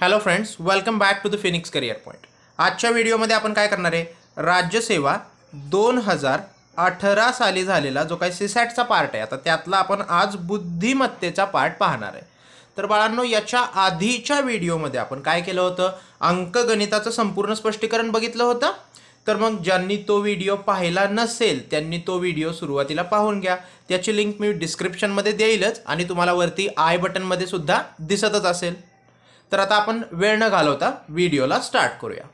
Hello friends welcome back to the Phoenix career point आजच्या व्हिडिओमध्ये आपण काय करणार आहे राज्यसेवा दोन हजार अठरा साली झालेला जो काही सिसॅटचा पार्ट आहे आता त्यातला आपण आज बुद्धिमत्तेचा पार्ट पाहणार आहे तर बाळांनो याच्या आधीच्या व्हिडिओमध्ये आपण काय केलं होतं अंकगणिताचं संपूर्ण स्पष्टीकरण बघितलं होतं तर मग ज्यांनी तो व्हिडिओ पाहिला नसेल त्यांनी तो व्हिडिओ सुरुवातीला पाहून घ्या त्याची लिंक मी डिस्क्रिप्शनमध्ये देईलच आणि तुम्हाला वरती आय बटनमध्ये सुद्धा दिसतच असेल तर आता आपण वेळ न घालवता व्हिडिओला स्टार्ट करूया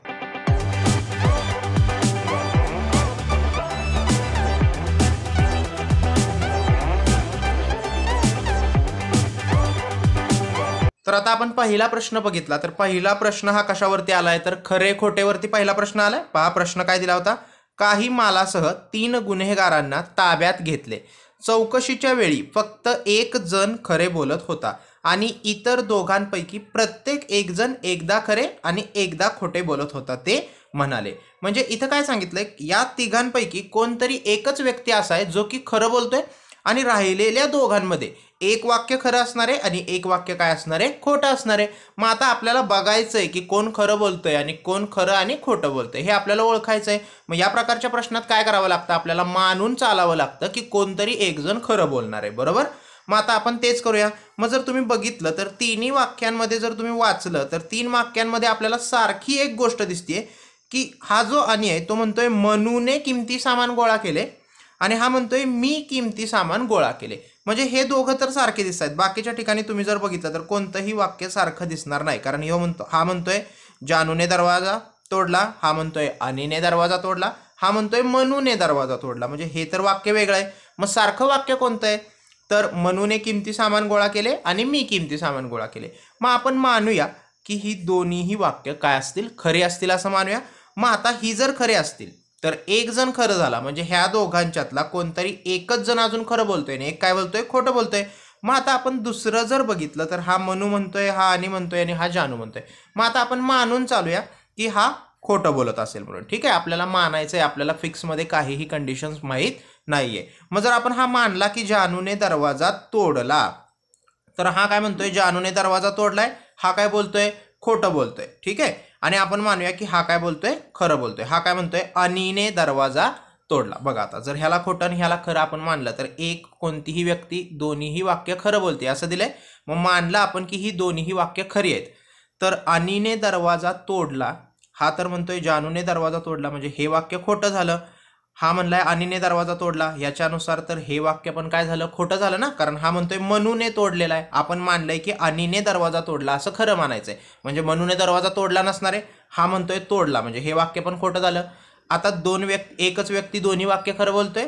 तर आता आपण पहिला प्रश्न बघितला तर पहिला प्रश्न हा कशावरती आलाय तर खरे खोटेवरती पहिला प्रश्न आलाय पहा प्रश्न काय दिला होता काही मालासह तीन गुन्हेगारांना ताब्यात घेतले चौकशीच्या वेळी फक्त एक जण खरे बोलत होता आणि इतर दोघांपैकी प्रत्येक एकजण एकदा खरे आणि एकदा खोटे बोलत होता ते म्हणाले म्हणजे इथं काय सांगितलंय या तिघांपैकी कोणतरी एकच व्यक्ती असा आहे जो की खरं बोलतोय आणि राहिलेल्या दोघांमध्ये एक वाक्य खरं असणार आहे आणि एक वाक्य काय असणार आहे खोटं असणार आहे मग आता आपल्याला बघायचं आहे की कोण खरं बोलतोय आणि कोण खरं आणि खोटं बोलतंय हे आपल्याला ओळखायचं आहे मग या प्रकारच्या प्रश्नात काय करावं लागतं आपल्याला मानून चालावं लागतं की कोणतरी एकजण खरं बोलणार आहे बरोबर मग आता आपण तेच करूया मग जर तुम्ही बघितलं तर तिन्ही वाक्यांमध्ये जर तुम्ही वाचलं तर तीन वाक्यांमध्ये आपल्याला सारखी एक गोष्ट दिसते की हा जो आणि आहे तो म्हणतोय मनूने किमती सामान गोळा केले आणि हा म्हणतोय मी किमती सामान गोळा केले म्हणजे हे दोघं तर सारखे दिसत आहेत बाकीच्या ठिकाणी तुम्ही जर बघितलं तर कोणतंही वाक्य सारखं दिसणार नाही कारण यो म्हणतो हा म्हणतोय जानूने दरवाजा तोडला हा म्हणतोय अनिने दरवाजा तोडला हा म्हणतोय मनूने दरवाजा तोडला म्हणजे हे तर वाक्य वेगळं आहे मग सारखं वाक्य कोणतं आहे तर मनूने किमती सामान गोळा केले आणि मी किमती सामान गोळा केले मग आपण मानूया की ही दोन्हीही वाक्य काय असतील खरे असतील असं मानूया मग आता ही जर खरे असतील तर एक जण खरं झाला म्हणजे ह्या दोघांच्यातला कोणतरी एकच जण अजून खरं बोलतोय ना एक काय बोलतोय खोटं बोलतोय मग आता आपण दुसरं जर बघितलं तर हा मनू म्हणतोय हा आणि म्हणतोय आणि हा जानू म्हणतोय मग आता आपण मानून चालूया की हा खोटं बोलत असेल म्हणून ठीक आहे आपल्याला मानायचं आहे आपल्याला फिक्समध्ये काहीही कंडिशन्स माहीत नाही मग जर आपण हा मानला की जानूने दरवाजा तोडला तर हा काय म्हणतोय जानूने दरवाजा तोडलाय हा काय बोलतोय खोटं बोलतोय ठीक आहे आणि आपण मानूया की हा काय बोलतोय खरं बोलतोय हा काय म्हणतोय अनिने दरवाजा तोडला बघा आता जर ह्याला खोटं आणि ह्याला खरं आपण मानलं तर एक कोणतीही व्यक्ती दोन्हीही वाक्य खरं बोलते असं दिलंय मग मानलं आपण की ही दोन्हीही वाक्य खरी आहेत तर अनिने दरवाजा तोडला हा तर म्हणतोय जानूने दरवाजा तोडला म्हणजे हे वाक्य खोटं झालं हा म्हणलाय अनिने दरवाजा तोडला याच्यानुसार तर हे वाक्य पण काय झालं खोटं झालं ना कारण हा म्हणतोय मनूने तोडलेला आहे आपण मानलंय की अनिने दरवाजा तोडला असं खरं मानायचं म्हणजे मनूने दरवाजा तोडला नसणार आहे हा म्हणतोय तोडला म्हणजे हे वाक्य पण खोटं झालं आता दोन व्यक्ती एकच व्यक्ती दोन्ही वाक्य खरं बोलतोय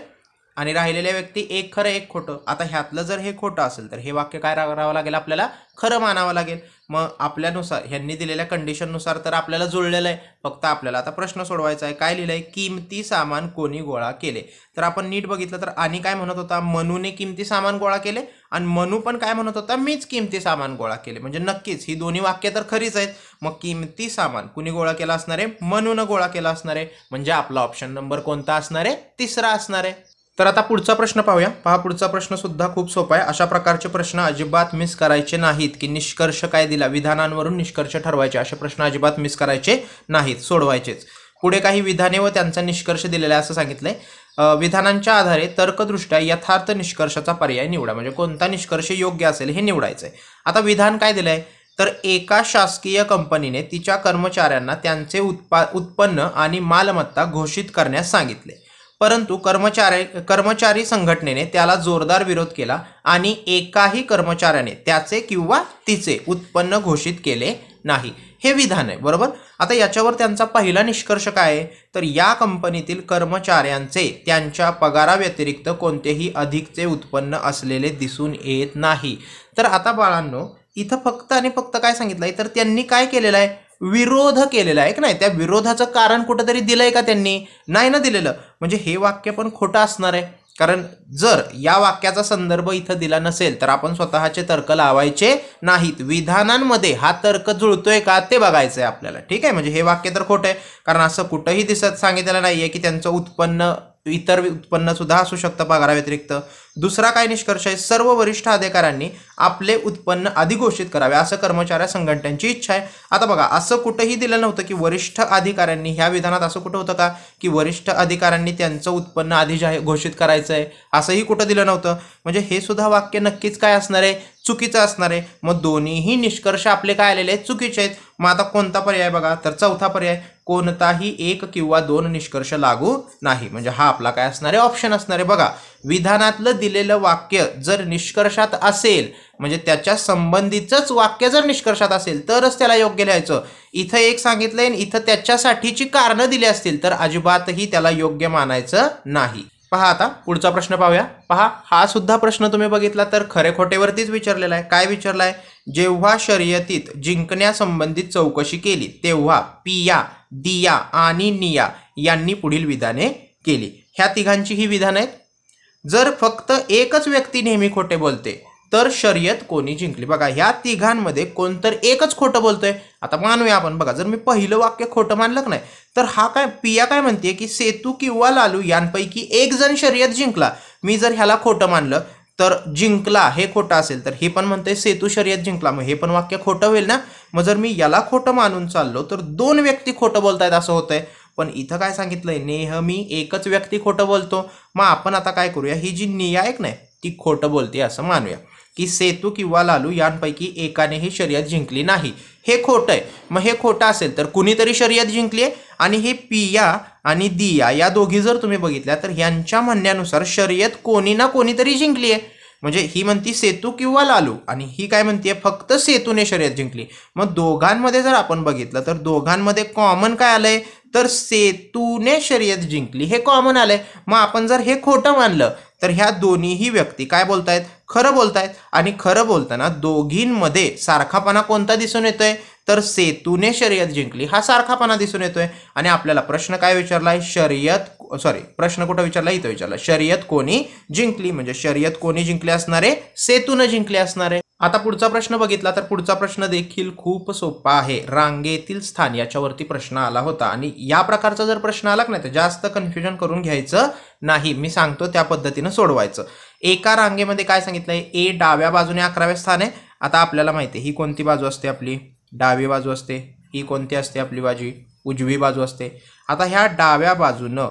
आणि राहिलेल्या व्यक्ती एक खरं एक खोटं आता ह्यातलं जर हे खोटं असेल तर हे वाक्य काय करावं लागेल आपल्याला खरं मानावं लागेल मग आपल्यानुसार ह्यांनी दिलेल्या कंडिशननुसार तर आपल्याला जुळलेलं आहे फक्त आपल्याला आता प्रश्न सोडवायचा आहे काय लिहिलं आहे किमती सामान कोणी गोळा केले तर आपण नीट बघितलं तर आणि काय म्हणत होता मनूने किमती सामान गोळा केले आणि मनू पण काय म्हणत होता मीच किमती सामान गोळा केले म्हणजे नक्कीच ही दोन्ही वाक्य तर खरीच आहेत मग किमती सामान कुणी गोळा केला असणार आहे मनूनं गोळा केला असणार आहे म्हणजे आपला ऑप्शन नंबर कोणता असणार आहे तिसरा असणार आहे तर आता पुढचा प्रश्न पाहूया पहा पुढचा प्रश्न सुद्धा खूप सोपा आहे अशा प्रकारचे प्रश्न अजिबात मिस करायचे नाहीत की निष्कर्ष काय दिला विधानांवरून निष्कर्ष ठरवायचे असे प्रश्न अजिबात मिस करायचे नाहीत सोडवायचेच पुढे काही विधाने व त्यांचा निष्कर्ष दिलेला असं सांगितलंय विधानांच्या आधारे तर्कदृष्ट्या यथार्थ निष्कर्षाचा पर्याय निवडा म्हणजे कोणता निष्कर्ष योग्य असेल हे निवडायचं आहे आता विधान काय दिलंय तर एका शासकीय कंपनीने तिच्या कर्मचाऱ्यांना त्यांचे उत्पा उत्पन्न आणि मालमत्ता घोषित करण्यास सांगितले परंतु कर्मचारी कर्मचारी संघटनेने त्याला जोरदार विरोध केला आणि एकाही कर्मचाऱ्याने त्याचे किंवा तिचे उत्पन्न घोषित केले नाही हे विधान आहे बरोबर आता याच्यावर त्यांचा पहिला निष्कर्ष काय आहे तर या कंपनीतील कर्मचाऱ्यांचे त्यांच्या पगाराव्यतिरिक्त कोणतेही अधिकचे उत्पन्न असलेले दिसून येत नाही तर आता बाळांनो इथं फक्त आणि फक्त काय सांगितलं आहे तर त्यांनी काय केलेलं आहे विरोध केलेला आहे की नाही त्या विरोधाचं कारण कुठंतरी दिलं आहे का त्यांनी नाही ना दिलेलं म्हणजे हे वाक्य पण खोटं असणार आहे कारण जर या वाक्याचा संदर्भ इथं दिला नसेल तर आपण स्वतःचे तर्क लावायचे नाहीत विधानांमध्ये हा तर्क जुळतोय का ते बघायचं आहे आपल्याला ठीक आहे म्हणजे हे वाक्य तर खोटं आहे कारण असं कुठंही दिसत सांगितलेलं नाही आहे की त्यांचं उत्पन्न इतर उत्पन्न सुद्धा असू शकतं पगाराव्यतिरिक्त दुसरा काय निष्कर्ष आहे सर्व वरिष्ठ अधिकाऱ्यांनी आपले उत्पन्न अधिघोषित करावे असं कर्मचाऱ्या संघटनांची इच्छा आहे आता बघा असं कुठंही दिलं नव्हतं की वरिष्ठ अधिकाऱ्यांनी ह्या विधानात असं कुठं होतं का की वरिष्ठ अधिकाऱ्यांनी त्यांचं उत्पन्न आधी जाहीर घोषित करायचं आहे असंही कुठं दिलं नव्हतं म्हणजे हे सुद्धा वाक्य नक्कीच काय असणार आहे चुकीचं असणार आहे मग दोन्हीही निष्कर्ष आपले काय आलेले आहेत चुकीचे आहेत मग आता कोणता पर्याय बघा तर चौथा पर्याय कोणताही एक किंवा दोन निष्कर्ष लागू नाही म्हणजे हा आपला काय असणार आहे ऑप्शन असणार आहे बघा विधानातलं दिलेलं वाक्य जर निष्कर्षात असेल म्हणजे त्याच्या संबंधितच वाक्य जर निष्कर्षात असेल तरच त्याला योग्य लिहायचं इथं एक सांगितलंय इथं त्याच्यासाठीची कारणं दिली असतील तर अजिबातही त्याला योग्य मानायचं नाही पहा आता पुढचा प्रश्न पाहूया पहा हा सुद्धा प्रश्न तुम्ही बघितला तर खरे खोटेवरतीच विचारलेला आहे काय विचारला आहे जेव्हा शर्यतीत जिंकण्यासंबंधित चौकशी केली तेव्हा पिया दिया आणि निया यांनी पुढील विधाने केली ह्या तिघांची ही विधान आहेत जर फक्त एकच व्यक्ती नेहमी खोटे बोलते तर शर्यत कोणी जिंकली बघा ह्या तिघांमध्ये कोणतर एकच खोटं बोलतोय आता मानूया आपण बघा जर मी पहिलं वाक्य खोटं मानलं नाही तर हा काय पिया काय म्हणते की सेतू किंवा लालू यांपैकी एक जण शर्यत जिंकला मी जर ह्याला खोटं मानलं तर जिंकला हे खोटं असेल तर हे पण म्हणते सेतू शर्यत जिंकला मग हे पण वाक्य खोटं होईल ना मग जर मी याला खोटं मानून चाललो तर दोन व्यक्ती खोटं बोलतायत असं होतंय पण इथं काय सांगितलंय नेहमी एकच व्यक्ती खोटं बोलतो मग आपण आता काय करूया ही जी एक नाही ती खोटं बोलते असं मानूया की सेतू किंवा लालू यांपैकी एकाने ही शर्यत जिंकली नाही हे खोटं आहे मग हे खोटं असेल तर कुणीतरी शर्यत जिंकली आहे आणि हे पिया आणि दिया या दोघी जर तुम्ही बघितल्या तर यांच्या म्हणण्यानुसार शर्यत कोणी ना कोणीतरी जिंकली आहे म्हणजे ही म्हणती सेतू किंवा लालू आणि ही काय म्हणते फक्त सेतूने शर्यत जिंकली मग दोघांमध्ये जर आपण बघितलं तर दोघांमध्ये कॉमन काय आलंय तर सेतूने शर्यत जिंकली हे कॉमन आलंय मग आपण जर हे खोटं मानलं तर ह्या दोन्हीही व्यक्ती काय बोलतायत खरं बोलतायत आणि खरं बोलताना दोघींमध्ये सारखापणा कोणता दिसून येतोय तर सेतूने शर्यत जिंकली हा सारखापणा दिसून येतोय आणि आपल्याला प्रश्न काय विचारला आहे शर्यत सॉरी प्रश्न कुठं विचारला इथं विचारला शर्यत कोणी जिंकली म्हणजे शर्यत कोणी जिंकले असणारे सेतूनं जिंकले असणारे आता पुढचा प्रश्न बघितला तर पुढचा प्रश्न देखील खूप सोपा आहे रांगेतील स्थान याच्यावरती प्रश्न आला होता आणि या प्रकारचा जर प्रश्न आला नाही तर जास्त कन्फ्युजन करून घ्यायचं नाही मी सांगतो त्या पद्धतीनं सोडवायचं एका रांगेमध्ये काय सांगितलंय ए डाव्या बाजूने अकरावे स्थान आहे आता आपल्याला माहिती आहे ही कोणती बाजू असते आपली डावी बाजू असते ही कोणती असते आपली बाजू उजवी बाजू असते आता ह्या डाव्या बाजूनं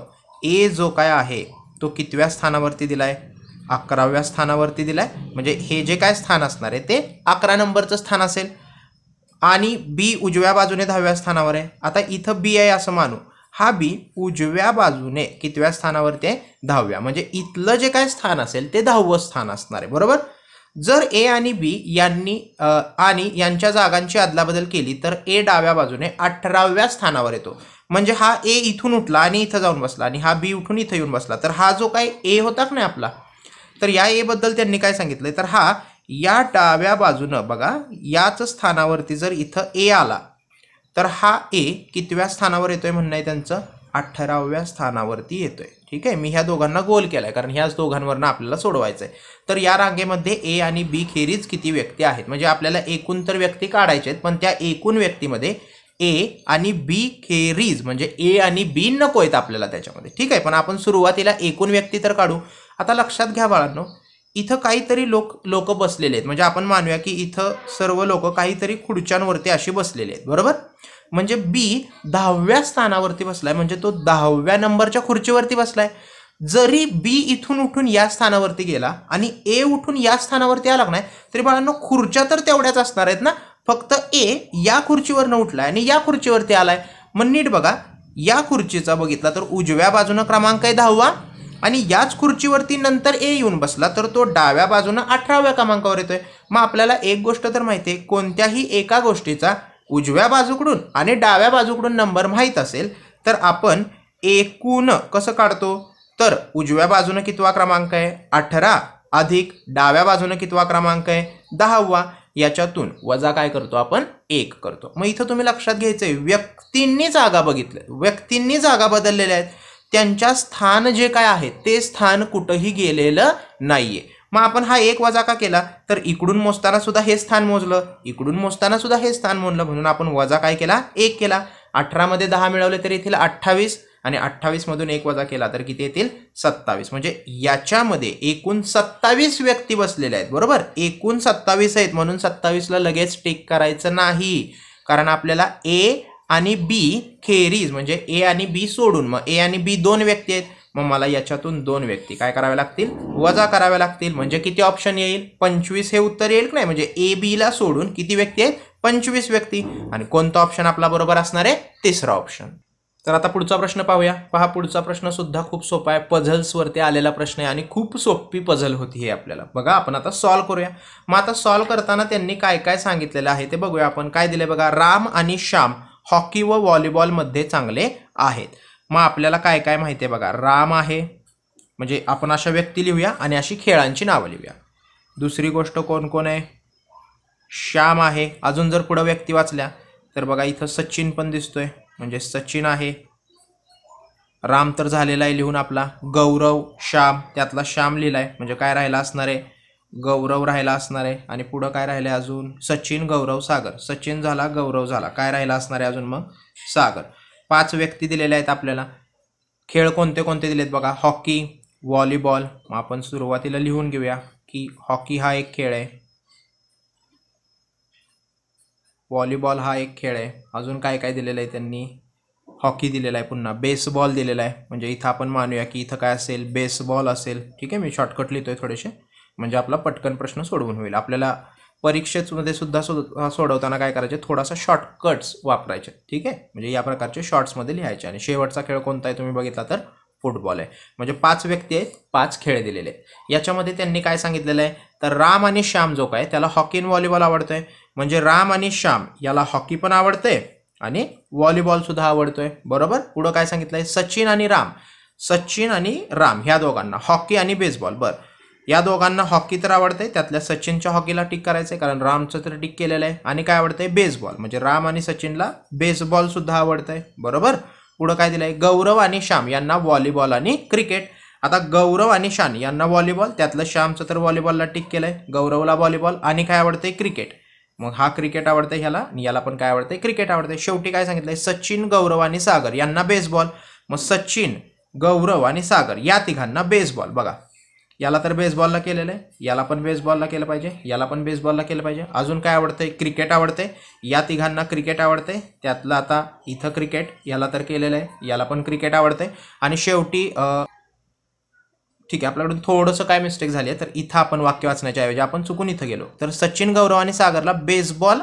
ए जो काय आहे तो कितव्या स्थानावरती दिला आहे अकराव्या स्थानावरती दिलाय म्हणजे हे जे काय स्थान असणार आहे ते अकरा नंबरचं स्थान असेल आणि बी उजव्या बाजूने दहाव्या स्थानावर आहे आता इथं बी आहे असं मानू हा बी उजव्या बाजूने कितव्या स्थानावरती आहे दहाव्या म्हणजे इथलं जे काय स्थान असेल ते दहावं स्थान असणार आहे बरोबर जर ए आणि बी यांनी आणि यांच्या जागांची अदलाबदल केली तर ए डाव्या बाजूने अठराव्या स्थानावर येतो म्हणजे हा ए इथून उठला आणि इथं जाऊन बसला आणि हा बी उठून इथं येऊन बसला तर हा जो काय ए होता का नाही आपला तर या एबद्दल त्यांनी काय सांगितलं तर हा या डाव्या बाजूनं बघा याच स्थानावरती जर इथं ए आला तर हा ए कितव्या स्थानावर येतोय म्हणणं आहे त्यांचं अठराव्या स्थानावरती येतोय ठीक आहे मी ह्या दोघांना गोल केलाय कारण ह्याच दोघांवरनं आपल्याला सोडवायचं आहे तर या रांगेमध्ये ए आणि बी खेरीज किती व्यक्ती आहेत म्हणजे आपल्याला एकूण तर व्यक्ती काढायचे आहेत पण त्या एकूण व्यक्तीमध्ये ए आणि बी खेरीज म्हणजे ए आणि बी नको आहेत आपल्याला त्याच्यामध्ये ठीक आहे पण आपण सुरुवातीला एकूण व्यक्ती तर काढू आता लक्षात घ्या बाळांनो इथं काहीतरी लोक लोक बसलेले आहेत म्हणजे आपण मानूया की इथं सर्व लोक काहीतरी खुर्च्यांवरती अशी बसलेले आहेत बरोबर म्हणजे बी दहाव्या स्थानावरती बसलाय म्हणजे तो दहाव्या नंबरच्या खुर्चीवरती बसलाय जरी बी इथून उठून या स्थानावरती गेला आणि ए उठून या स्थानावरती आला नाही तरी बाळांनो खुर्च्या तर तेवढ्याच असणार आहेत ना फक्त ए या खुर्चीवरनं उठलाय आणि या खुर्चीवरती आलाय मग नीट बघा या खुर्चीचा बघितला तर उजव्या बाजूनं क्रमांक आहे दहावा आणि याच खुर्चीवरती नंतर ए येऊन बसला तर तो डाव्या बाजूनं अठराव्या क्रमांकावर येतोय मग आपल्याला एक गोष्ट तर माहिती आहे कोणत्याही एका गोष्टीचा उजव्या बाजूकडून आणि डाव्या बाजूकडून नंबर माहीत असेल तर आपण एकूण कसं काढतो तर उजव्या बाजूनं कितवा क्रमांक आहे अठरा अधिक डाव्या बाजूनं कितवा क्रमांक आहे दहावा याच्यातून वजा काय करतो आपण एक करतो मग इथं तुम्ही लक्षात घ्यायचं आहे व्यक्तींनी जागा बघितल्या व्यक्तींनी जागा बदललेल्या आहेत त्यांच्या स्थान जे काय आहे ते स्थान कुठंही गेलेलं नाहीये मग आपण हा एक वजा का केला तर इकडून मोजताना सुद्धा हे स्थान मोजलं इकडून मोजताना सुद्धा हे स्थान मोजलं म्हणून आपण वजा काय केला एक केला अठरामध्ये दहा मिळवले तर येथील अठ्ठावीस आणि अठ्ठावीसमधून एक वजा केला तर किती येतील सत्तावीस म्हणजे याच्यामध्ये एकूण सत्तावीस व्यक्ती बसलेल्या आहेत बरोबर एकूण सत्तावीस आहेत म्हणून सत्तावीसला लगेच टिक करायचं नाही कारण आपल्याला ए आणि बी खेरीज म्हणजे ए आणि बी सोडून मग ए आणि बी दोन व्यक्ती आहेत मग मला याच्यातून दोन व्यक्ती काय करावे लागतील वजा कराव्या लागतील म्हणजे किती ऑप्शन येईल पंचवीस हे उत्तर येईल नाही म्हणजे ए ला सोडून किती व्यक्ती आहेत पंचवीस व्यक्ती आणि कोणता ऑप्शन आपला बरोबर असणार आहे तिसरा ऑप्शन तर आता पुढचा प्रश्न पाहूया पहा पुढचा प्रश्न सुद्धा खूप सोपा आहे पझल्सवरती आलेला प्रश्न आहे आणि खूप सोपी पझल होती हे आपल्याला बघा आपण आता सॉल्व्ह करूया मग आता सॉल्व्ह करताना त्यांनी काय काय सांगितलेलं आहे ते बघूया आपण काय दिले बघा राम आणि श्याम हॉकी व व्हॉलीबॉलमध्ये चांगले आहेत मग आपल्याला काय काय माहिती आहे बघा राम आहे म्हणजे आपण अशा व्यक्ती लिहूया आणि अशी खेळांची नावं लिहूया दुसरी गोष्ट कोण कोण आहे श्याम आहे अजून जर पुढं व्यक्ती वाचल्या तर बघा इथं सचिन पण दिसतोय म्हणजे सचिन आहे राम तर झालेला आहे लिहून आपला गौरव श्याम त्यातला श्याम लिहिला आहे म्हणजे काय राहिला असणार आहे गौरव राहिला असणार आहे आणि पुढं काय राहिलं आहे अजून सचिन गौरव सागर सचिन झाला गौरव झाला काय राहिला असणार आहे अजून मग सागर पाच व्यक्ती दिलेल्या आहेत आपल्याला खेळ कोणते कोणते दिलेत बघा हॉकी व्हॉलीबॉल मग आपण सुरुवातीला लिहून घेऊया की हॉकी हा एक खेळ आहे व्हॉलीबॉल हा एक खेळ आहे अजून काय काय दिलेलं आहे त्यांनी हॉकी दिलेला आहे पुन्हा बेसबॉल दिलेला आहे म्हणजे इथं आपण मानूया की इथं काय असेल बेसबॉल असेल ठीक आहे मी शॉर्टकट लिहितो आहे थोडेसे म्हणजे आपला पटकन प्रश्न सोडवून होईल आपल्याला परीक्षेमध्ये सुद्धा सो सोडवताना काय करायचे थोडासा शॉर्टकट्स वापरायचे ठीक आहे म्हणजे या प्रकारचे शॉर्ट्समध्ये लिहायचे आणि शेवटचा खेळ कोणता आहे तुम्ही बघितला तर फुटबॉल आहे म्हणजे पाच व्यक्ती आहेत पाच खेळ दिलेले आहेत याच्यामध्ये त्यांनी काय सांगितलेलं आहे तर राम आणि श्याम जो काय त्याला हॉकी आणि व्हॉलीबॉल आवडतो आहे म्हणजे राम आणि श्याम याला हॉकी पण आवडते आणि व्हॉलीबॉलसुद्धा आवडतो आहे बरोबर पुढं काय सांगितलं आहे सचिन आणि राम सचिन आणि राम ह्या दोघांना हॉकी आणि बेसबॉल बरं या दोघांना हॉकी तर आवडते त्यातल्या सचिनच्या हॉकीला टिक करायचं आहे कारण रामचं तर टिक केलेलं आहे आणि काय आवडतंय बेसबॉल म्हणजे राम आणि सचिनला बेसबॉलसुद्धा आवडतंय बरोबर पुढं काय दिलं आहे गौरव आणि श्याम यांना व्हॉलीबॉल आणि क्रिकेट आता गौरव आणि शान यांना व्हॉलीबॉल त्यातलं श्यामचं तर व्हॉलीबॉलला टिक केलं आहे गौरवला व्हॉलीबॉल आणि काय आवडतंय क्रिकेट मग हा क्रिकेट आवडतं ह्याला आणि याला पण काय आवडतंय क्रिकेट आवडते शेवटी काय सांगितलं सचिन गौरव आणि सागर यांना बेसबॉल मग सचिन गौरव आणि सागर या तिघांना बेसबॉल बघा याला तर बेसबॉलला केलेलं आहे याला पण बेसबॉलला केलं पाहिजे याला पण बेसबॉलला केलं पाहिजे अजून काय आवडतंय क्रिकेट आवडते या तिघांना क्रिकेट आवडते त्यातलं आता इथं क्रिकेट याला तर केलेलं आहे याला पण क्रिकेट आवडते आणि शेवटी ठीक आहे आपल्याकडून थोडंसं काय मिस्टेक झाली आहे तर इथं आपण वाक्य वाचण्याच्या ऐवजी आपण चुकून इथं गेलो तर सचिन गौरव आणि सागरला बेसबॉल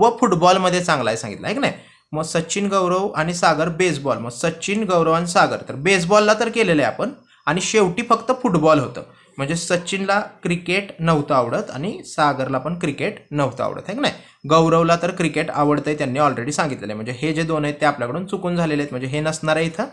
व फुटबॉलमध्ये चांगला आहे सांगितलं ऐक की नाही मग सचिन गौरव आणि सागर बेसबॉल मग सचिन गौरव आणि सागर तर बेसबॉलला तर केलेलं आहे आपण आणि शेवटी फक्त फुटबॉल होतं म्हणजे सचिनला क्रिकेट नव्हतं आवडत आणि सागरला पण क्रिकेट नव्हतं आवडत आहे की नाही गौरवला तर क्रिकेट आवडतंय त्यांनी ऑलरेडी सांगितलेलं आहे म्हणजे हे जे दोन आहेत ते आपल्याकडून चुकून झालेले आहेत म्हणजे हे नसणार आहे इथं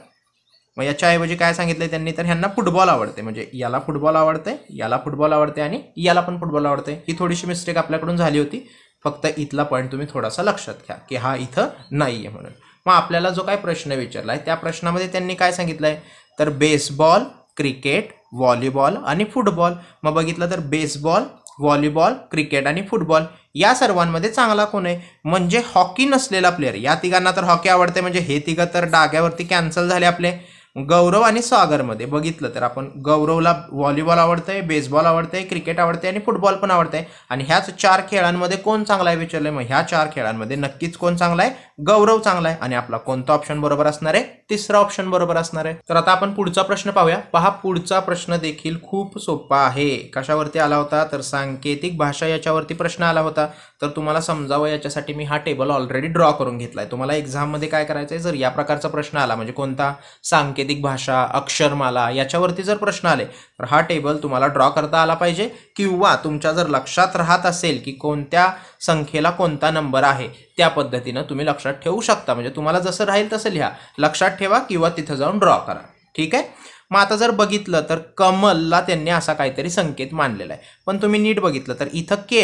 मग याच्याऐवजी काय सांगितलंय त्यांनी तर ह्यांना फुटबॉल आवडते म्हणजे याला फुटबॉल आवडते याला फुटबॉल आवडते आणि याला पण फुटबॉल आवडते ही थोडीशी मिस्टेक आपल्याकडून झाली होती फक्त इथला पॉईंट तुम्ही थोडासा लक्षात घ्या की हा इथं नाही आहे म्हणून मग आपल्याला जो काय प्रश्न विचारला आहे त्या प्रश्नामध्ये त्यांनी काय सांगितलं आहे तर बेसबॉल क्रिकेट व्हॉलीबॉल आणि फुटबॉल मग बघितलं तर बेसबॉल व्हॉलीबॉल क्रिकेट आणि फुटबॉल या सर्वांमध्ये चांगला कोण आहे म्हणजे हॉकी नसलेला प्लेअर या तिघांना तर हॉकी आवडते म्हणजे हे तिघं तर डाग्यावरती कॅन्सल झाले आपले गौरव आणि सागरमध्ये बघितलं तर आपण गौरवला व्हॉलीबॉल आवडतंय बेसबॉल आवडतंय क्रिकेट आवडते आणि फुटबॉल पण आवडतंय आणि ह्याच चार खेळांमध्ये कोण चांगला आहे विचारलं मग ह्या चार खेळांमध्ये नक्कीच कोण चांगला आहे गौरव चांगला आहे आणि आपला कोणता ऑप्शन बरोबर असणार आहे तिसरा ऑप्शन बरोबर असणार आहे तर आता आपण पुढचा प्रश्न पाहूया पहा पुढचा प्रश्न देखील खूप सोपा आहे कशावरती आला होता तर सांकेतिक भाषा याच्यावरती प्रश्न आला होता तर तुम्हाला समजावं याच्यासाठी मी हा टेबल ऑलरेडी ड्रॉ करून घेतलाय तुम्हाला एक्झाममध्ये काय करायचं आहे जर या प्रकारचा प्रश्न आला म्हणजे कोणता सांकेतिक भाषा अक्षरमाला याच्यावरती जर प्रश्न आले तर हा टेबल तुम्हाला ड्रॉ करता आला पाहिजे किंवा तुमच्या जर लक्षात राहत असेल की कोणत्या संख्येला कोणता नंबर आहे त्या पद्धतीनं तुम्ही लक्षात ठेवू शकता म्हणजे तुम्हाला जसं राहील तसं लिहा लक्षात ठेवा किंवा तिथं जाऊन ड्रॉ करा ठीक आहे मग आता जर बघितलं तर कमलला त्यांनी असा काहीतरी संकेत मानलेला आहे पण तुम्ही नीट बघितलं तर इथं के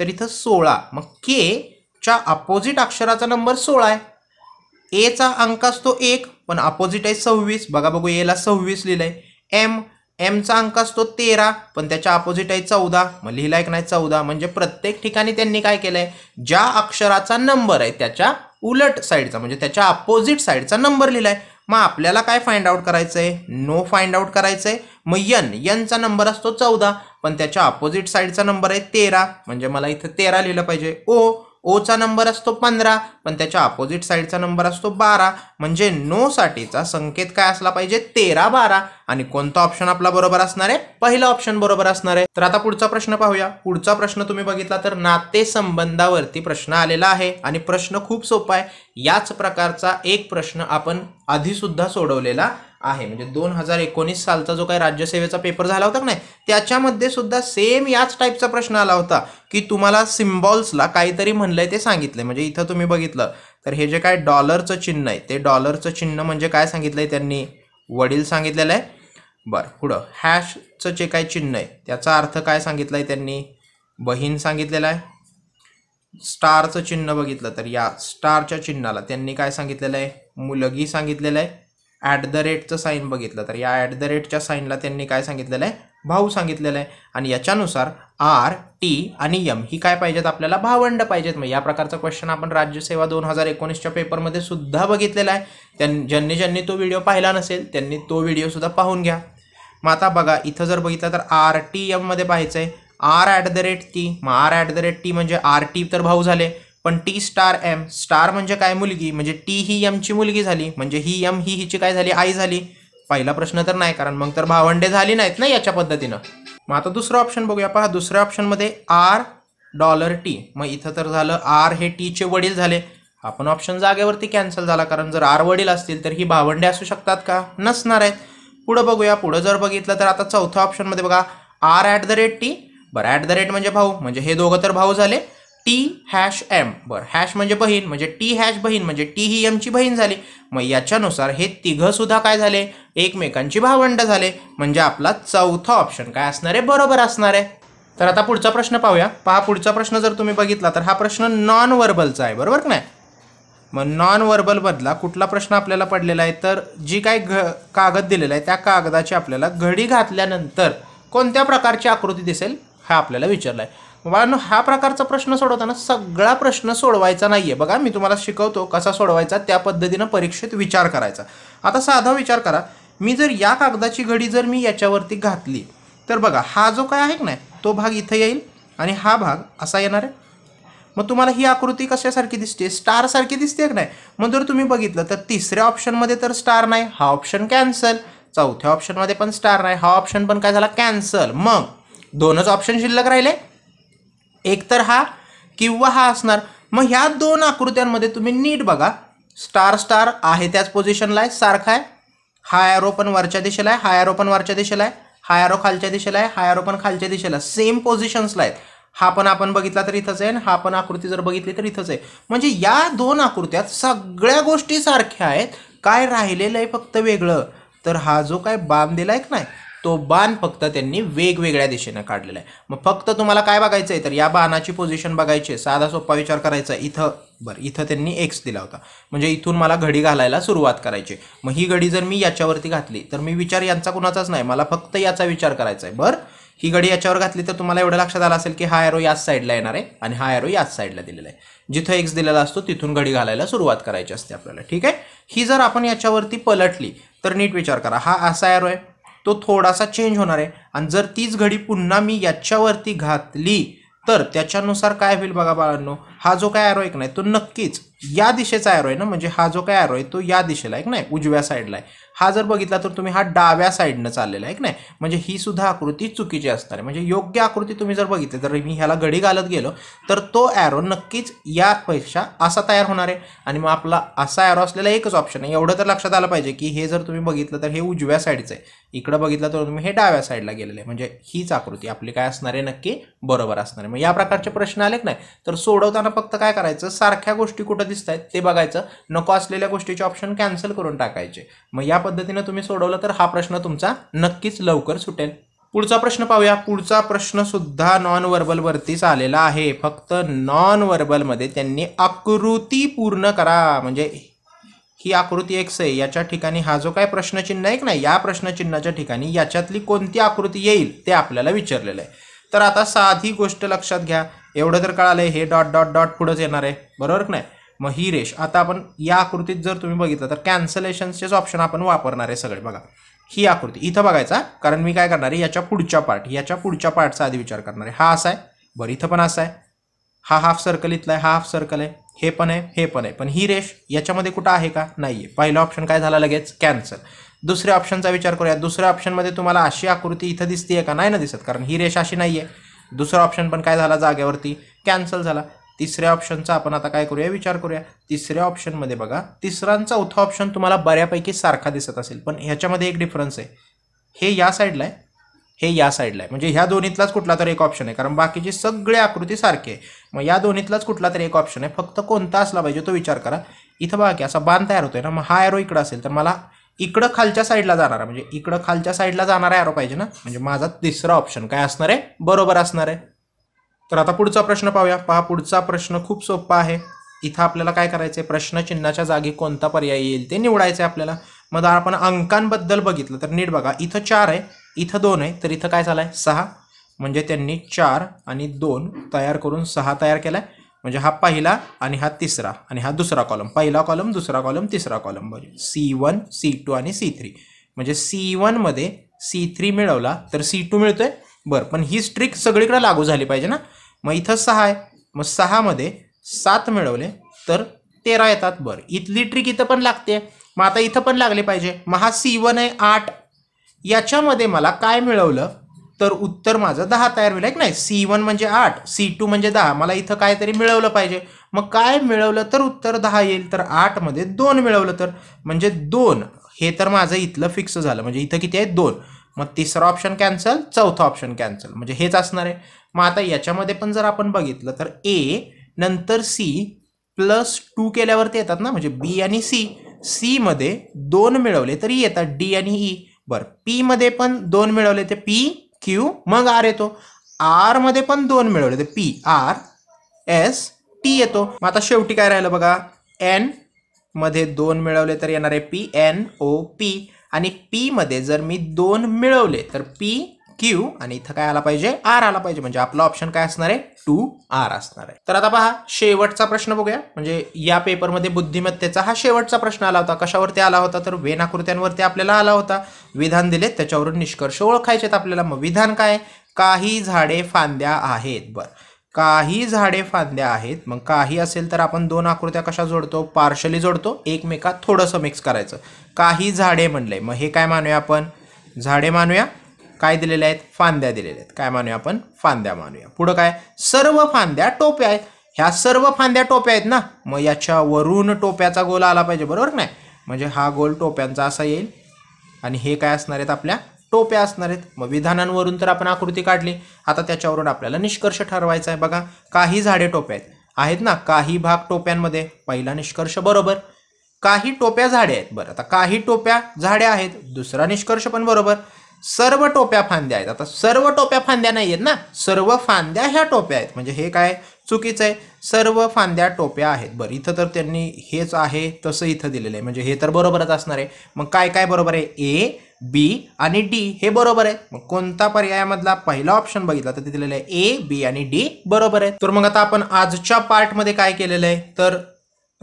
तर इथं सोळा मग के अपोजिट अक्षराचा नंबर सोळा आहे एचा अंक असतो एक पण अपोजिट आहे सव्वीस बघा बघू एला सव्वीस लिहिलं आहे एम एमचा अंक असतो तेरा पण त्याच्या अपोजिट आहे चौदा मग लिहिला एक नाही चौदा म्हणजे प्रत्येक ठिकाणी त्यांनी काय केलंय ज्या अक्षराचा नंबर आहे त्याच्या उलट साईडचा म्हणजे त्याच्या अपोजिट साईडचा नंबर लिहिलाय मग आपल्याला काय फाइंड आउट करायचंय नो फाइंड आउट करायचंय मग यन यनचा नंबर असतो चौदा पण त्याच्या अपोजिट साईडचा नंबर आहे तेरा म्हणजे मला इथं तेरा लिहिलं पाहिजे ओ ओचा नंबर असतो पंधरा पण त्याच्या अपोजिट साईडचा नंबर असतो बारा म्हणजे नो साठीचा संकेत काय असला पाहिजे तेरा बारा आणि कोणता ऑप्शन आपला बरोबर असणार आहे पहिला ऑप्शन बरोबर असणार आहे तर आता पुढचा प्रश्न पाहूया पुढचा प्रश्न तुम्ही बघितला तर नाते संबंधावरती प्रश्न आलेला आहे आणि प्रश्न खूप सोपा आहे याच प्रकारचा एक प्रश्न आपण आधी सुद्धा सोडवलेला आहे म्हणजे दोन हजार एकोणीस सालचा जो काही राज्यसेवेचा पेपर झाला होता नाही त्याच्यामध्ये सुद्धा सेम याच टाईपचा प्रश्न आला होता की तुम्हाला सिम्बॉल्सला काहीतरी म्हणलंय ते सांगितलंय म्हणजे इथं तुम्ही बघितलं तर हे जे काय डॉलरचं चिन्ह आहे ते डॉलरचं चिन्ह म्हणजे काय सांगितलंय त्यांनी वडील सांगितलेलं आहे बरं पुढं हॅशचं जे काय चिन्ह आहे त्याचा अर्थ काय सांगितला आहे त्यांनी बहीण सांगितलेला आहे स्टारचं चिन्ह बघितलं तर या स्टारच्या चिन्हाला त्यांनी काय सांगितलेलं आहे मुलगी सांगितलेलं आहे ॲट द रेटचं साईन बघितलं तर या ॲट द रेटच्या साईनला त्यांनी काय सांगितलेलं आहे भाऊ सांगितलेला आहे आणि याच्यानुसार आर टी आणि यम ही काय पाहिजेत आपल्याला भावंड पाहिजेत मग या प्रकारचा क्वेश्चन आपण राज्यसेवा दोन हजार एकोणीसच्या पेपरमध्ये सुद्धा बघितलेला आहे त्यां ज्यांनी ज्यांनी तो व्हिडिओ पाहिला नसेल त्यांनी तो व्हिडिओसुद्धा पाहून घ्या मग आता बघा इथं जर बघितलं तर आर टी यममध्ये पाहायचं आहे R at the rate T मग R at the rate T म्हणजे आर टी तर भाऊ झाले पण टी स्टार एम स्टार म्हणजे काय मुलगी म्हणजे टी ही एमची मुलगी झाली म्हणजे ही एम ही हिची काय झाली आई झाली पहिला प्रश्न तर नाही कारण मग तर भावंडे झाली नाहीत ना याच्या पद्धतीनं मग आता दुसरं ऑप्शन बघूया पहा दुसऱ्या ऑप्शनमध्ये आर डॉलर टी मग इथं तर झालं आर हे टीचे वडील झाले आपण ऑप्शन जागेवरती कॅन्सल झाला कारण जर आर वडील असतील तर ही भावंडे असू शकतात का नसणार आहेत पुढं बघूया पुढं जर बघितलं तर आता चौथ्या ऑप्शनमध्ये बघा R at the rate T बरं ॲट द रेट म्हणजे भाऊ म्हणजे हे दोघं तर भाऊ झाले T hash M bar hash म्हणजे बहीण म्हणजे टी हॅश बहीण म्हणजे टी ही एमची बहीण झाली मग याच्यानुसार हे सुद्धा काय झाले एकमेकांची भावंड झाले म्हणजे आपला चौथा ऑप्शन काय असणार आहे बरोबर असणार आहे तर आता पुढचा प्रश्न पाहूया पहा पुढचा प्रश्न जर तुम्ही बघितला तर हा प्रश्न नॉन वर्बलचा आहे बरोबर नाही मग नॉन वर्बल बदला कुठला प्रश्न आपल्याला पडलेला आहे तर जी काय घ कागद दिलेला आहे त्या कागदाची आपल्याला घडी घातल्यानंतर कोणत्या प्रकारची आकृती दिसेल हा आपल्याला विचारला आहे बाळांनो हा प्रकारचा प्रश्न सोडवताना सगळा प्रश्न सोडवायचा नाही आहे बघा मी तुम्हाला शिकवतो कसा सोडवायचा त्या पद्धतीनं परीक्षेत विचार करायचा आता साधा विचार करा मी जर या कागदाची घडी जर मी याच्यावरती घातली तर बघा हा जो काय आहे ना तो भाग इथं येईल आणि हा भाग असा येणार आहे मग तुम्हाला ही आकृती कशासारखी दिसते स्टारसारखी दिसते का नाही मग जर तुम्ही बघितलं तर तिसऱ्या ऑप्शनमध्ये तर स्टार नाही हा ऑप्शन कॅन्सल चौथ्या ऑप्शनमध्ये पण स्टार नाही हा ऑप्शन पण काय झाला कॅन्सल मग दोनच ऑप्शन शिल्लक राहिले एकतर हा किंवा हा असणार मग ह्या दोन आकृत्यांमध्ये तुम्ही नीट बघा स्टार स्टार आहे त्याच पोझिशनला आहे सारखा आहे हा ॲरो पण वरच्या दिशेला आहे हा ॲरो पण वरच्या दिशेला आहे हा ॲरो खालच्या दिशेला आहे हा ॲरो पण खालच्या दिशेला सेम पोझिशन्सला आहेत हा पण आपण बघितला तर इथंच आहे आणि हा पण आकृती जर बघितली तर इथंच आहे म्हणजे या दोन आकृत्यात सगळ्या गोष्टी सारख्या आहेत काय राहिलेलं आहे फक्त वेगळं तर हा जो काय बाम दिला आहे नाही तो बाण फक्त त्यांनी वेगवेगळ्या दिशेनं काढलेला आहे मग फक्त तुम्हाला काय बघायचं आहे तर या बाणाची पोझिशन बघायची आहे साधा सोपा विचार करायचा इथं बरं इथं त्यांनी एक्स दिला होता म्हणजे इथून मला घडी घालायला सुरुवात करायची मग ही घडी जर मी याच्यावरती घातली तर मी विचार यांचा कुणाचाच नाही मला फक्त याचा विचार करायचा आहे बरं ही घडी याच्यावर घातली तर तुम्हाला एवढं लक्षात आलं असेल की हा एरो याच साईडला येणार आहे आणि हा एरो याच साईडला दिलेला आहे जिथं एक्स दिलेला असतो तिथून घडी घालायला सुरुवात करायची असते आपल्याला ठीक आहे ही जर आपण याच्यावरती पलटली तर नीट विचार करा हा असा एरो आहे तो थोडासा चेंज होणार आहे आणि जर तीच घडी पुन्हा मी याच्यावरती घातली तर त्याच्यानुसार काय होईल बघा बाळांनो हा जो काय आरो एक नाही तो नक्कीच या दिशेचा ॲरो आहे ना म्हणजे हा जो काय आरो आहे तो या दिशेला एक नाही उजव्या साईडला आहे हा जर बघितला तर तुम्ही हा डाव्या साईडनं चाललेला आहे की नाही म्हणजे ही सुद्धा आकृती चुकीची असणार आहे म्हणजे योग्य आकृती तुम्ही जर बघितली तर मी ह्याला घडी घालत गेलो तर तो ॲरो नक्कीच यापेक्षा असा तयार होणार आहे आणि मग आपला असा ॲरो असलेला एकच ऑप्शन आहे एवढं तर लक्षात आलं पाहिजे की हे जर तुम्ही बघितलं तर हे उजव्या साईडचं आहे इकडं बघितलं तर तुम्ही हे डाव्या साईडला गेलेलं आहे म्हणजे हीच आकृती आपली काय असणार आहे नक्की बरोबर असणार आहे मग या प्रकारचे प्रश्न आले की नाही तर सोडवताना फक्त काय करायचं सारख्या गोष्टी कुठं दिसत आहेत ते बघायचं नको असलेल्या गोष्टीचे ऑप्शन कॅन्सल करून टाकायचे मग या पद्धतीनं तुम्ही सोडवलं तर हा प्रश्न तुमचा नक्कीच लवकर सुटेल पुढचा प्रश्न पाहूया पुढचा प्रश्न सुद्धा नॉन वरतीच आलेला आहे फक्त नॉन वर्बल मध्ये त्यांनी आकृती पूर्ण करा म्हणजे ही आकृती एक्स आहे याच्या ठिकाणी हा जो काय प्रश्नचिन्ह आहे ना या प्रश्नचिन्हाच्या ठिकाणी याच्यातली कोणती आकृती येईल ते आपल्याला विचारलेलं आहे तर आता साधी गोष्ट लक्षात घ्या एवढं तर कळालं हे डॉट डॉट डॉट पुढंच येणार आहे बरोबर नाही मग ही रेष आता आपण या आकृतीत जर तुम्ही बघितलं तर कॅन्सलेशन्सचेच ऑप्शन आपण वापरणार आहे सगळे बघा ही आकृती इथं बघायचा कारण मी काय करणार आहे याच्या पुढच्या पार्ट याच्या पुढच्या पार्टचा आधी विचार करणार आहे हा असा आहे बरं इथं पण असा आहे हा हाफ सर्कल इथला आहे हा हाफ सर्कल आहे हे पण आहे हे पण आहे पण ही रेष याच्यामध्ये कुठं आहे का नाही आहे पहिला ऑप्शन काय झाला लगेच कॅन्सल दुसऱ्या ऑप्शनचा विचार करूया दुसऱ्या ऑप्शनमध्ये तुम्हाला अशी आकृती इथं दिसते का नाही ना दिसत कारण ही रेष अशी नाही आहे दुसरा ऑप्शन पण काय झाला जागेवरती कॅन्सल झाला तिसऱ्या ऑप्शनचा आपण आता काय करूया विचार करूया तिसऱ्या ऑप्शनमध्ये बघा तिसरा चौथा ऑप्शन तुम्हाला बऱ्यापैकी सारखा दिसत असेल पण ह्याच्यामध्ये एक डिफरन्स आहे हे या साईडला आहे हे या साईडला आहे म्हणजे ह्या दोन्हीतलाच कुठला तरी एक ऑप्शन आहे कारण बाकीचे सगळे आकृती सारखे आहे मग या दोन्हीतलाच कुठला तरी एक ऑप्शन आहे फक्त कोणता असला पाहिजे तो विचार करा इथं बघा की असा बाण तयार होतोय ना मग हा ॲरो इकडं असेल तर मला इकडं खालच्या साईडला जाणारा म्हणजे इकडं खालच्या साईडला जाणारा एरो पाहिजे ना म्हणजे माझा तिसरा ऑप्शन काय असणार आहे बरोबर असणार आहे तर आता पुढचा प्रश्न पाहूया पहा पुढचा प्रश्न खूप सोपा आहे इथं आपल्याला काय करायचं आहे प्रश्नचिन्हाच्या जागी कोणता पर्याय येईल ते निवडायचं आहे आपल्याला मग आपण अंकांबद्दल बघितलं तर नीट बघा इथं चार आहे इथं दोन आहे तर इथं काय झालं आहे सहा म्हणजे त्यांनी चार आणि दोन तयार करून सहा तयार केला आहे म्हणजे हा पहिला आणि हा तिसरा आणि हा दुसरा कॉलम पहिला कॉलम दुसरा कॉलम तिसरा कॉलम म्हणजे सी वन सी टू आणि सी थ्री म्हणजे सी वनमध्ये सी थ्री मिळवला तर सी टू मिळतोय बरं पण ही स्ट्रिक सगळीकडे लागू झाली पाहिजे ना मग इथं सहा आहे मग सहामध्ये सात मिळवले तर तेरा येतात बरं इथली ट्रिक इथं पण लागते मग आता इथं पण लागले पाहिजे मग हा सी वन आहे आठ याच्यामध्ये मला काय मिळवलं तर उत्तर माझं दहा तयार होईल की नाही सी वन म्हणजे आठ सी टू म्हणजे दहा मला इथं काहीतरी मिळवलं पाहिजे मग काय मिळवलं तर उत्तर दहा येईल तर आठमध्ये दोन मिळवलं तर म्हणजे दोन हे तर माझं इथलं फिक्स झालं म्हणजे इथं किती आहे दोन मग तिसरा ऑप्शन कॅन्सल चौथा ऑप्शन कॅन्सल म्हणजे हेच असणार आहे मग आता याच्यामध्ये पण जर आपण बघितलं तर ए नंतर सी प्लस टू केल्यावरती येतात ना म्हणजे बी आणि सी सीमध्ये दोन मिळवले तरी येतात डी आणि ई e. बरं पीमध्ये पण दोन मिळवले ते पी क्यू मग आर येतो आरमध्ये पण दोन मिळवले ते पी आर एस टी येतो मग आता शेवटी काय राहिलं बघा एन मध्ये दोन मिळवले तर येणार आहे पी एन ओ पी आणि पी मध्ये जर मी दोन मिळवले तर पी क्यू आणि इथं काय आला पाहिजे आर आला पाहिजे म्हणजे आपला ऑप्शन काय असणार आहे टू आर असणार आहे तर आता पहा शेवटचा प्रश्न बघूया म्हणजे या पेपरमध्ये बुद्धिमत्तेचा हा शेवटचा प्रश्न आला होता कशावरती आला होता तर वेन आकृत्यांवरती आपल्याला आला होता विधान दिले त्याच्यावरून निष्कर्ष ओळखायचेत आपल्याला मग विधान काय काही झाडे फांद्या आहेत बरं काही झाडे फांद्या आहेत मग काही असेल तर आपण दोन आकृत्या कशा जोडतो पार्शली जोडतो एकमेकात थोडंसं मिक्स करायचं काही झाडे म्हणलंय मग हे काय मानूया आपण झाडे मानूया काय दिलेले आहेत फांद्या दिलेल्या आहेत काय मानूया आपण फांद्या मानूया पुढं काय सर्व फांद्या टोप्या आहेत ह्या सर्व फांद्या टोप्या आहेत ना मग याच्यावरून टोप्याचा गोल आला पाहिजे बरोबर नाही म्हणजे हा गोल टोप्यांचा असा येईल आणि हे काय असणार आहेत आपल्या टोप्या असणार आहेत मग विधानांवरून तर आपण आकृती काढली आता त्याच्यावरून आपल्याला निष्कर्ष ठरवायचा आहे बघा काही झाडे टोप्या आहेत ना काही भाग टोप्यांमध्ये पहिला निष्कर्ष बरोबर काही टोप्या झाडे आहेत बरं आता काही टोप्या झाडे आहेत दुसरा निष्कर्ष पण बरोबर सर्व टोप्या फांद्या आहेत आता सर्व टोप्या फांद्या नाही आहेत ना सर्व फांद्या ह्या टोप्या आहेत म्हणजे हे काय चुकीचं आहे सर्व फांद्या टोप्या आहेत बरं इथं तर त्यांनी हेच आहे तसं इथं दिलेलं आहे म्हणजे हे तर बरोबरच असणार आहे मग काय काय बरोबर आहे ए बी आणि डी हे बरोबर आहे मग कोणता पर्यायामधला पहिला ऑप्शन बघितला तर तिथे लिहिलं आहे ए बी आणि डी बरोबर आहे तर मग आता आपण आजच्या पार्टमध्ये काय केलेलं आहे तर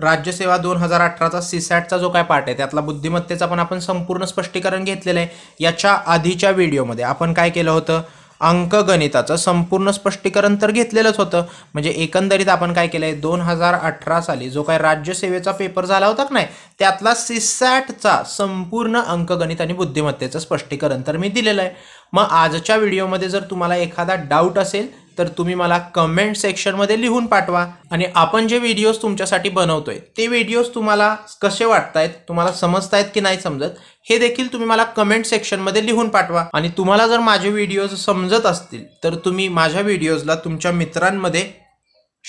राज्यसेवा दोन हजार अठराचा सीसॅटचा जो काय पार्ट आहे त्यातला बुद्धिमत्तेचा पण आपण संपूर्ण स्पष्टीकरण घेतलेलं आहे याच्या आधीच्या व्हिडिओमध्ये आपण काय केलं होतं अंकगणिताचं संपूर्ण स्पष्टीकरण तर घेतलेलंच होतं म्हणजे एकंदरीत आपण काय केलं आहे दोन हजार अठरा साली जो काय राज्यसेवेचा पेपर झाला होता का नाही त्यातला सिसॅटचा संपूर्ण अंकगणित आणि बुद्धिमत्तेचं स्पष्टीकरण तर मी दिलेलं आहे मग आजच्या व्हिडिओमध्ये जर तुम्हाला एखादा डाऊट असेल तर तुम्ही मला कमेंट सेक्शनमध्ये लिहून पाठवा आणि आपण जे व्हिडिओज तुमच्यासाठी बनवतोय ते व्हिडिओज तुम्हाला कसे वाटतायत तुम्हाला समजतायत की नाही समजत हे देखील तुम्ही मला कमेंट सेक्शनमध्ये लिहून पाठवा आणि तुम्हाला जर माझे व्हिडिओज समजत असतील तर तुम्ही माझ्या व्हिडिओजला तुमच्या मित्रांमध्ये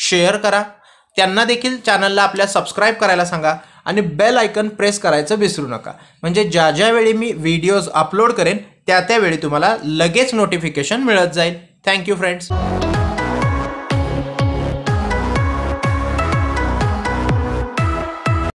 शेअर करा त्यांना देखील चॅनलला आपल्या सबस्क्राईब करायला सांगा आणि बेल आयकन प्रेस करायचं विसरू नका म्हणजे ज्या ज्यावेळी मी व्हिडिओज अपलोड करेन त्या त्यावेळी तुम्हाला लगेच नोटिफिकेशन मिळत जाईल Thank you friends.